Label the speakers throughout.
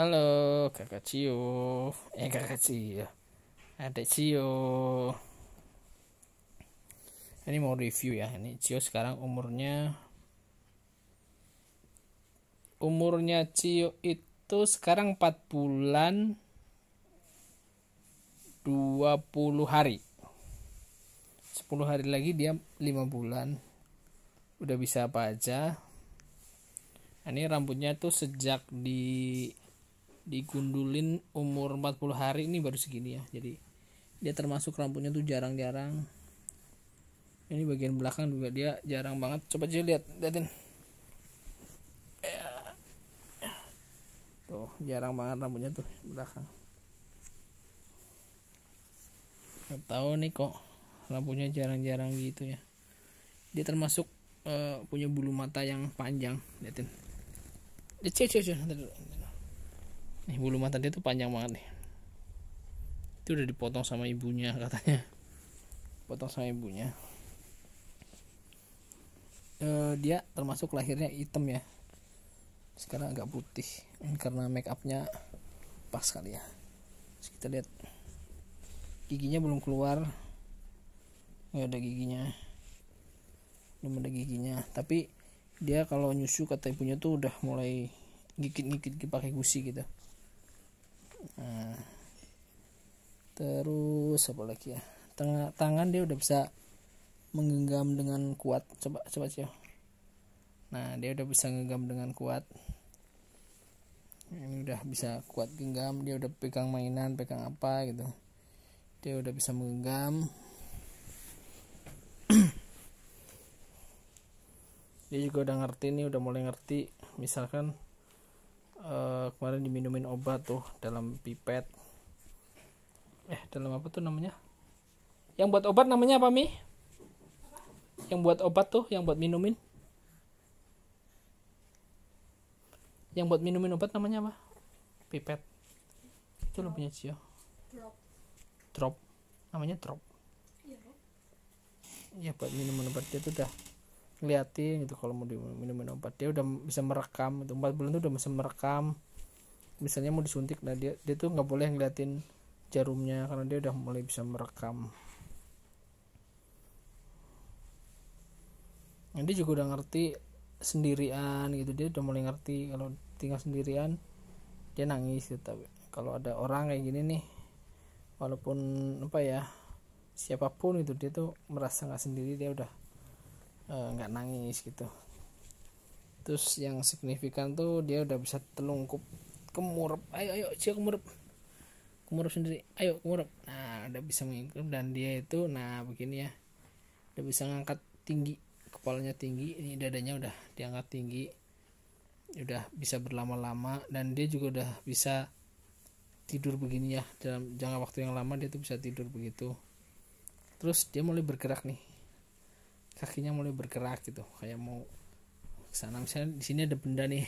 Speaker 1: Halo, kakak Cio. Eh, kakak Cio. Adik Cio. Ini mau review ya. Ini Cio sekarang umurnya umurnya Cio itu sekarang 4 bulan 20 hari. 10 hari lagi dia 5 bulan. Udah bisa apa aja. Ini rambutnya tuh sejak di digundulin umur 40 hari ini baru segini ya jadi dia termasuk rambutnya tuh jarang-jarang ini bagian belakang juga dia jarang banget coba aja lihat liatin tuh jarang banget rambutnya tuh belakang nggak tahu nih kok rambutnya jarang-jarang gitu ya dia termasuk uh, punya bulu mata yang panjang liatin dia cek cek nih eh, bulu mata dia tuh panjang banget nih itu udah dipotong sama ibunya katanya potong sama ibunya e, dia termasuk lahirnya hitam ya sekarang agak putih hmm, karena make upnya pas kali ya Terus kita lihat giginya belum keluar nggak ada giginya belum ada giginya tapi dia kalau nyusu kata ibunya tuh udah mulai gigit-gigit pakai gusi gitu nah, terus apa lagi ya Tengah, tangan dia udah bisa menggenggam dengan kuat coba coba coba nah dia udah bisa menggenggam dengan kuat ini udah bisa kuat genggam dia udah pegang mainan pegang apa gitu dia udah bisa menggenggam dia juga udah ngerti nih udah mulai ngerti misalkan Eh, kemarin diminumin obat tuh dalam pipet eh dalam apa tuh namanya yang buat obat namanya apa mi yang buat obat tuh yang buat minumin yang buat minumin obat namanya apa pipet itu lo punya Cio drop drop namanya drop ya buat minum obat itu dah ngeliatin gitu kalau mau minum-minum obat dia udah bisa merekam itu empat bulan tuh udah bisa merekam misalnya mau disuntik nah dia dia tuh nggak boleh ngeliatin jarumnya karena dia udah mulai bisa merekam Nanti juga udah ngerti sendirian gitu dia udah mulai ngerti kalau tinggal sendirian dia nangis gitu tapi kalau ada orang kayak gini nih walaupun apa ya siapapun itu dia tuh merasa nggak sendiri dia udah Eh, nggak nangis gitu terus yang signifikan tuh dia udah bisa telungkup kemurup ayo ayo cia kemurup kemurup sendiri ayo kemurup nah udah bisa mengikut dan dia itu nah begini ya udah bisa ngangkat tinggi kepalanya tinggi ini dadanya udah diangkat tinggi udah bisa berlama-lama dan dia juga udah bisa tidur begini ya dalam jangka waktu yang lama dia tuh bisa tidur begitu terus dia mulai bergerak nih kakinya mulai bergerak gitu kayak mau kesana sana misalnya di sini ada benda nih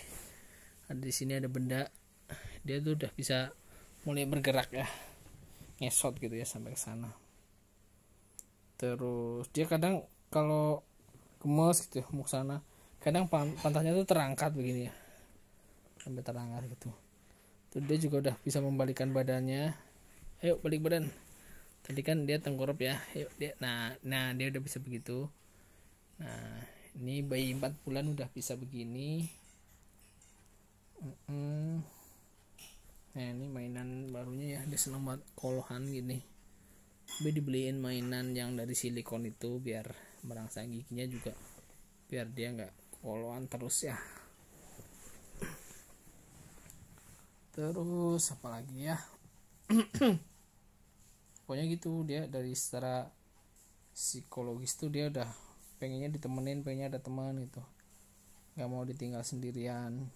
Speaker 1: ada di sini ada benda dia tuh udah bisa mulai bergerak ya ngesot gitu ya sampai ke sana terus dia kadang kalau gemes gitu ya, mau ke sana kadang pantatnya tuh terangkat begini ya sampai terangkat gitu terus dia juga udah bisa membalikan badannya ayo balik badan tadi kan dia tengkurap ya ayo dia nah nah dia udah bisa begitu nah ini bayi 4 bulan udah bisa begini nah ini mainan barunya ya dia senang kolohan gini gue dibeliin mainan yang dari silikon itu biar merangsang giginya juga biar dia nggak kolohan terus ya terus apa lagi ya pokoknya gitu dia dari secara psikologis tuh dia udah pengennya ditemenin pengennya ada teman gitu nggak mau ditinggal sendirian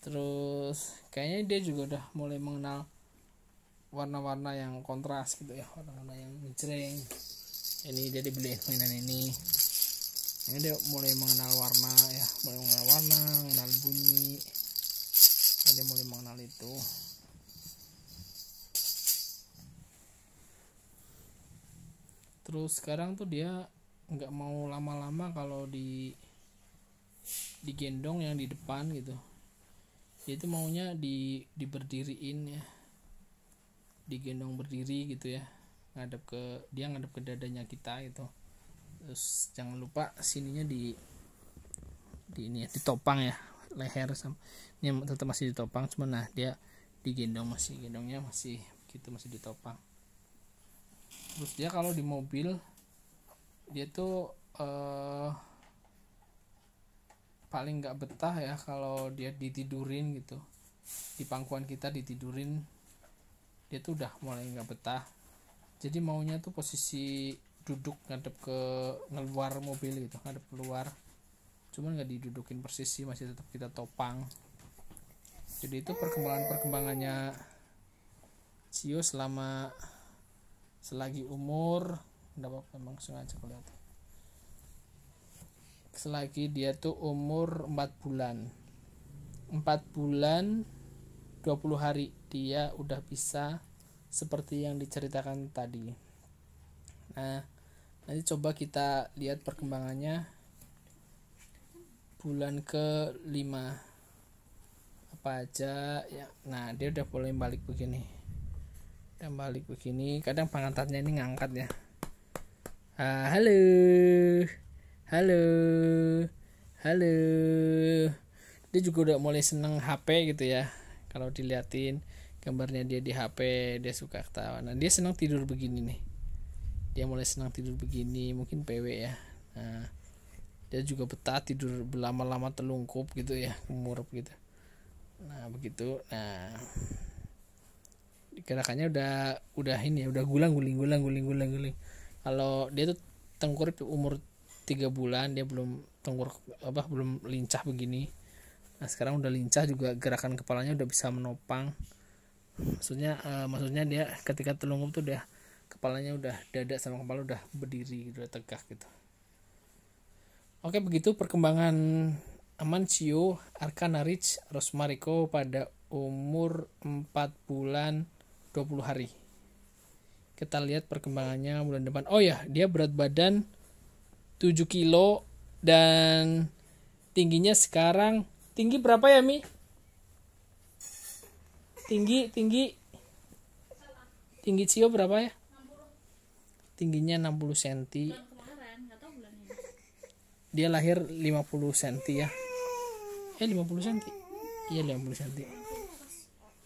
Speaker 1: terus kayaknya dia juga udah mulai mengenal warna-warna yang kontras gitu ya warna-warna yang mencereng ini jadi beli mainan ini ini dia mulai mengenal warna ya mulai mengenal warna mengenal bunyi ini nah, dia mulai mengenal itu terus sekarang tuh dia nggak mau lama-lama kalau di digendong yang di depan gitu dia itu maunya di diberdiriin ya digendong berdiri gitu ya ngadep ke dia ngadep ke dadanya kita gitu terus jangan lupa sininya di di ini ya ditopang ya leher sama ini tetap masih ditopang cuma nah dia digendong masih gendongnya masih gitu masih ditopang terus dia kalau di mobil dia tuh eh, paling nggak betah ya kalau dia ditidurin gitu di pangkuan kita ditidurin dia tuh udah mulai nggak betah jadi maunya tuh posisi duduk ngadep ke ngeluar mobil gitu ngadep keluar cuman nggak didudukin persis sih masih tetap kita topang jadi itu perkembangan perkembangannya Cio selama selagi umur dapat memang sengaja kelihatan selagi dia tuh umur 4 bulan 4 bulan 20 hari dia udah bisa seperti yang diceritakan tadi nah nanti coba kita lihat perkembangannya bulan ke 5 apa aja ya nah dia udah mulai balik begini dan balik begini kadang pangantatnya ini ngangkat ya ah, halo halo halo dia juga udah mulai seneng HP gitu ya kalau diliatin gambarnya dia di HP dia suka ketawa nah dia seneng tidur begini nih dia mulai senang tidur begini mungkin PW ya nah, dia juga betah tidur berlama-lama telungkup gitu ya kemurup gitu nah begitu nah gerakannya udah udah ini ya udah gulang guling gulang guling gulang guling kalau dia tuh tengkurap umur tiga bulan dia belum tengkurap apa belum lincah begini nah sekarang udah lincah juga gerakan kepalanya udah bisa menopang maksudnya uh, maksudnya dia ketika telungkup tuh dia kepalanya udah dada sama kepala udah berdiri gitu, udah tegak gitu oke begitu perkembangan Amancio Arkanarich Rosmariko pada umur 4 bulan 20 hari kita lihat perkembangannya bulan depan oh ya dia berat badan 7 kilo dan tingginya sekarang tinggi berapa ya Mi? Tinggi tinggi tinggi Cio berapa ya? tingginya 60 cm dia lahir 50 cm ya eh 50 cm iya 50 cm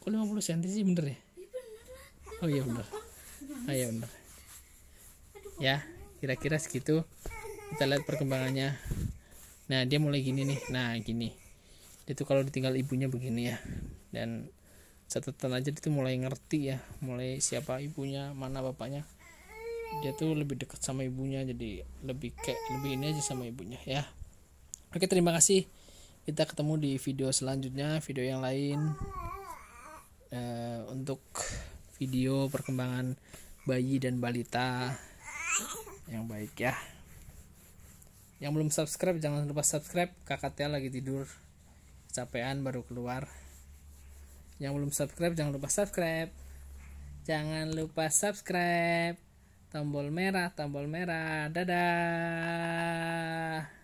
Speaker 1: kok 50 cm sih bener ya iya, oh iya bener oh iya bener ya kira-kira segitu kita lihat perkembangannya nah dia mulai gini nih nah gini itu kalau ditinggal ibunya begini ya dan catatan aja itu mulai ngerti ya mulai siapa ibunya mana bapaknya dia tuh lebih dekat sama ibunya jadi lebih kayak lebih ini aja sama ibunya ya oke terima kasih kita ketemu di video selanjutnya video yang lain uh, untuk video perkembangan bayi dan balita yang baik ya yang belum subscribe jangan lupa subscribe kakaknya lagi tidur capean baru keluar yang belum subscribe jangan lupa subscribe jangan lupa subscribe tombol merah, tombol merah. Dadah.